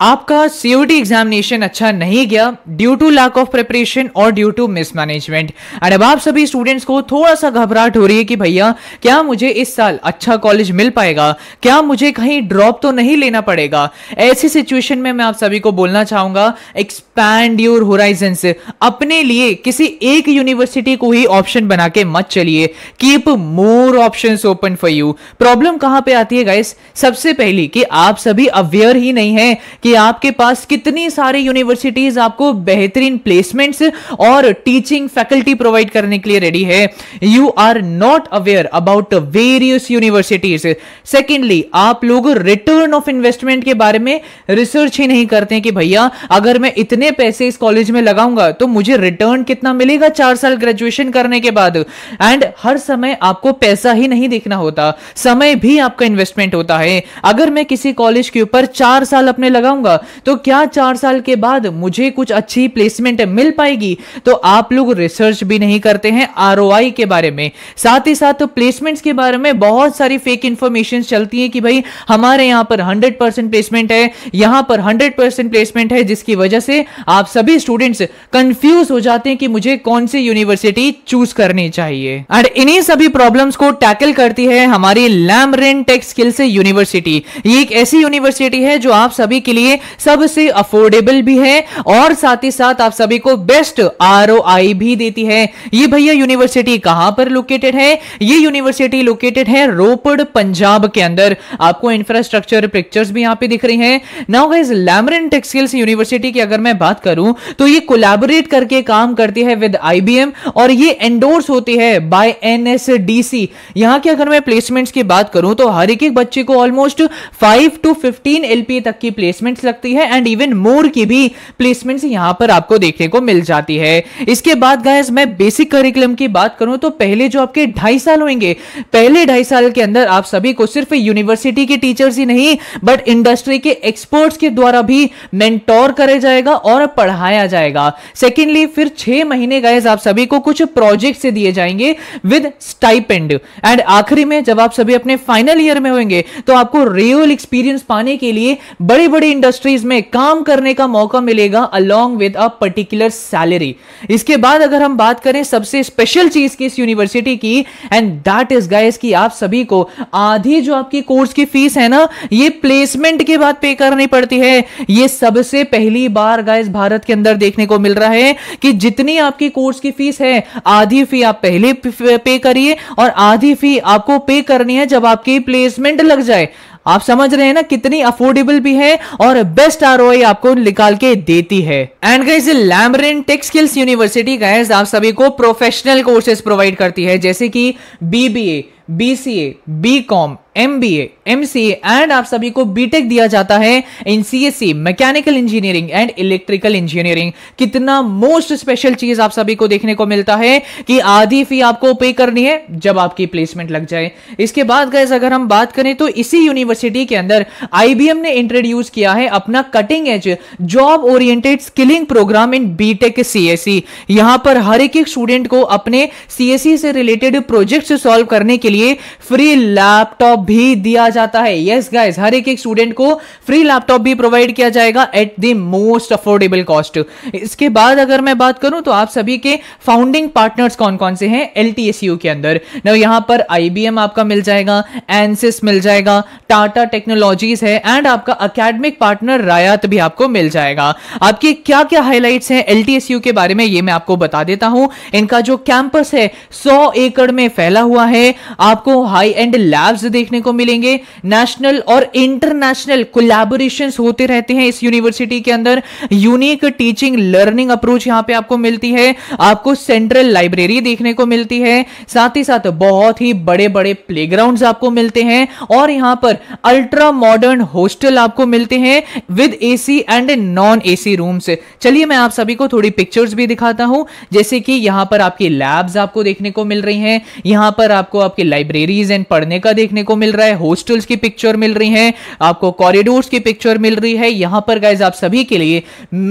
आपका COT examination अच्छा नहीं गया due to lack of preparation और ड्यू टू मिसमैनेजमेंट और अब आप सभी स्टूडेंट्स को थोड़ा सा घबराहट हो रही है कि भैया क्या मुझे इस साल अच्छा कॉलेज मिल पाएगा क्या मुझे कहीं ड्रॉप तो नहीं लेना पड़ेगा ऐसी सिचुएशन में मैं आप सभी को बोलना चाहूंगा एक्सपैंड योर होराइजन अपने लिए किसी एक यूनिवर्सिटी को ही ऑप्शन बना के मत चलिए keep more option open for you problem कहां पर आती है गाइस सबसे पहली कि आप सभी अवेयर ही नहीं है कि कि आपके पास कितनी सारी यूनिवर्सिटीज आपको बेहतरीन प्लेसमेंट्स और टीचिंग फैकल्टी प्रोवाइड करने के लिए रेडी है you are not aware about various universities secondly आप लोग रिटर्न ऑफ इन्वेस्टमेंट के बारे में रिसर्च ही नहीं करते कि भैया अगर मैं इतने पैसे इस कॉलेज में लगाऊंगा तो मुझे रिटर्न कितना मिलेगा चार साल ग्रेजुएशन करने के बाद एंड हर समय आपको पैसा ही नहीं देखना होता समय भी आपका इन्वेस्टमेंट होता है अगर मैं किसी कॉलेज के ऊपर चार साल अपने लगाऊंगा जाऊंगा तो क्या चार साल के बाद मुझे कुछ अच्छी प्लेसमेंट मिल पाएगी तो आप लोग रिसर्च भी नहीं करते हैं आर के बारे में साथ ही साथ प्लेसमेंट प्लेसमेंट्स के बारे में बहुत सारी फेक इंफॉर्मेशन चलती है कि भाई हमारे यहाँ पर हंड्रेड प्लेसमेंट है यहाँ पर हंड्रेड प्लेसमेंट है जिसकी वजह से आप सभी स्टूडेंट्स कंफ्यूज हो जाते हैं कि मुझे कौन सी यूनिवर्सिटी चूज करनी चाहिए एंड इन्हीं सभी प्रॉब्लम्स को टैकल करती है हमारी लैमरेन टेक स्किल से यूनिवर्सिटी ये एक ऐसी यूनिवर्सिटी है जो आप सभी के लिए लिए सबसे अफोर्डेबल भी है और साथ ही साथ आप सभी को बेस्ट आर भी देती है ये भैया यूनिवर्सिटी कहां पर लोकेटेड है ये यूनिवर्सिटी लोकेटेड है रोपड़ पंजाब के अंदर आपको इंफ्रास्ट्रक्चर पिक्चर्स भी यहां पे दिख रही हैं now guys Lamrin textiles university की अगर मैं बात करूं तो ये कोलैबोरेट करके काम करती है विद आईबीएम और ये एंडोर्स होती है बाय एनएसडीसी यहां की अगर मैं प्लेसमेंट्स की बात करूं तो हर एक बच्चे को ऑलमोस्ट 5 टू 15 एलपी तक की प्लेसमेंट प्लेसमेंट्स लगती है एंड इवन मोर की भी प्लेसमेंट्स यहाँ पर आपको देखने को मिल जाती है इसके बाद गायस मैं बेसिक करिकुलम की बात करूं तो पहले जो आपके ढाई साल होंगे पहले ढाई साल के अंदर आप सभी को सिर्फ यूनिवर्सिटी के टीचर्स ही नहीं बट इंडस्ट्री के एक्सपर्ट्स के द्वारा भी मेंटोर करे जाएगा और पढ़ाया जाएगा सेकेंडली फिर छह महीने गायस आप सभी को कुछ प्रोजेक्ट से दिए जाएंगे विद स्टाइपेंड एंड आखिरी में जब आप सभी अपने फाइनल ईयर में होंगे तो आपको रियल एक्सपीरियंस पाने के लिए बड़े बड़े इंडस्ट्री इंडस्ट्रीज में काम करने का मौका मिलेगा along with a particular salary इसके बाद अगर हम बात करें सबसे स्पेशल चीज की इस यूनिवर्सिटी की एंड दैट इज गाइस कि आप सभी को आधी जो आपकी कोर्स की फीस है ना ये प्लेसमेंट के बाद पे करनी पड़ती है ये सबसे पहली बार गाइस भारत के अंदर देखने को मिल रहा है कि जितनी आपकी कोर्स की फीस है आधी फी आप पहले पे करिए और आधी फी आपको पे करनी है जब आपकी प्लेसमेंट लग जाए आप समझ रहे हैं ना कितनी अफोर्डेबल भी है और बेस्ट आर आपको निकाल के देती है and guys Lamrin tech skills university guys आप सभी को प्रोफेशनल कोर्सेज प्रोवाइड करती है जैसे कि BBA B C A B com M B M C and आप सभी को बीटेक दिया जाता है in C S C mechanical engineering and electrical engineering कितना मोस्ट स्पेशल चीज आप सभी को देखने को मिलता है कि आधी फी आपको पे करनी है जब आपकी प्लेसमेंट लग जाए इसके बाद गैस अगर हम बात करें तो इसी यूनिवर्सिटी के अंदर आईबीएम ने इंट्रोड्यूस किया है अपना cutting edge job oriented skilling program in BTech C यहां पर हर एक स्टूडेंट को अपने सी e से रिलेटेड प्रोजेक्ट सॉल्व करने के लिए लिए फ्री लैपटॉप भी दिया जाता है यस गाइस हर एक एक स्टूडेंट को फ्री लैपटॉप भी प्रोवाइड किया जाएगा at the most affordable cost इसके बाद अगर मैं बात करूं तो आप सभी के फाउंडिंग पार्टनर्स कौन कौन से हैं एल के अंदर ना यहां पर आई आपका मिल जाएगा एनसिस मिल जाएगा टाटा टेक्नोलॉजीज है एंड आपका अकेडमिक पार्टनर रायत भी आपको मिल जाएगा आपके क्या क्या हाईलाइट्स हैं एल के बारे में ये मैं आपको बता देता हूं इनका जो कैंपस है सौ एकड़ में फैला हुआ है आपको हाई एंड लैब्स देखने को मिलेंगे नेशनल और इंटरनेशनल कोलैबोरेशन होते रहते हैं इस यूनिवर्सिटी के अंदर यूनिक टीचिंग लर्निंग अप्रोच यहां पे आपको मिलती है आपको सेंट्रल लाइब्रेरी देखने को मिलती है साथ ही साथ बहुत ही बड़े बड़े प्ले आपको मिलते हैं और यहां पर अल्ट्रा मॉडर्न हॉस्टल आपको मिलते हैं with AC and non AC rooms चलिए मैं आप सभी को थोड़ी पिक्चर्स भी दिखाता हूं जैसे कि यहां पर आपकी लैब्स आपको देखने को मिल रही हैं यहां पर आपको आपकी लाइब्रेरीज एंड पढ़ने का देखने को मिल रहा है हॉस्टल्स की पिक्चर मिल रही है आपको कॉरिडोर्स की पिक्चर मिल रही है यहां पर गाइज आप सभी के लिए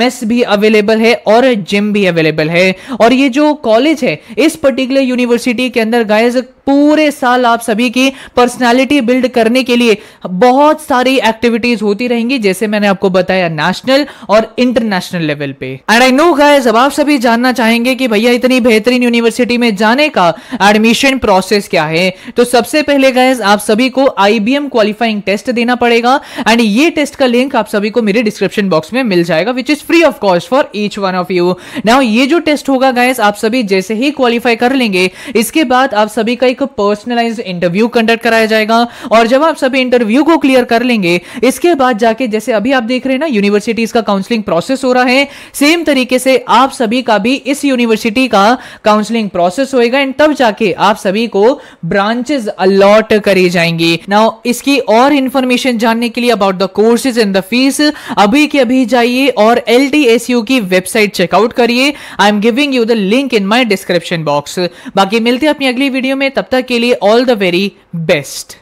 मेस भी अवेलेबल है और जिम भी अवेलेबल है और ये जो कॉलेज है इस पर्टिकुलर यूनिवर्सिटी के अंदर गाइज पूरे साल आप सभी की पर्सनैलिटी बिल्ड करने के लिए बहुत सारी एक्टिविटीज होती रहेंगी जैसे मैंने आपको बताया नेशनल और इंटरनेशनल लेवल पे एंड आई नो गाइस अब आप सभी जानना चाहेंगे कि भैया इतनी बेहतरीन यूनिवर्सिटी में जाने का एडमिशन प्रोसेस क्या है तो सबसे पहले गाइस आप सभी को आईबीएम क्वालिफाइंग टेस्ट देना पड़ेगा एंड ये टेस्ट का लिंक आप सभी को मेरे डिस्क्रिप्शन बॉक्स में मिल जाएगा which is free of cost for each one of you now ये जो टेस्ट होगा गाइस आप सभी जैसे ही क्वालिफाई कर लेंगे इसके बाद आप सभी का एक एक पर्सनलाइज इंटरव्यू कंडक्ट कराया जाएगा और जब आप सभी इंटरव्यू को क्लियर कर लेंगे इसके बाद जाके जैसे अभी आप देख रहे हैं ना यूनिवर्सिटीज का काउंसलिंग प्रोसेस हो रहा है सेम तरीके से आप सभी का भी इस यूनिवर्सिटी का काउंसलिंग प्रोसेस होएगा एंड तब जाके आप सभी को ब्रांचेस अलॉट करी जाएंगी नाउ इसकी और इंफॉर्मेशन जानने के लिए about the courses and the fees अभी के अभी जाइए और एल की वेबसाइट चेकआउट करिए I am giving you the link in my description box बाकी मिलते हैं अपनी अगली वीडियो में तब तब तक के लिए ऑल द वेरी बेस्ट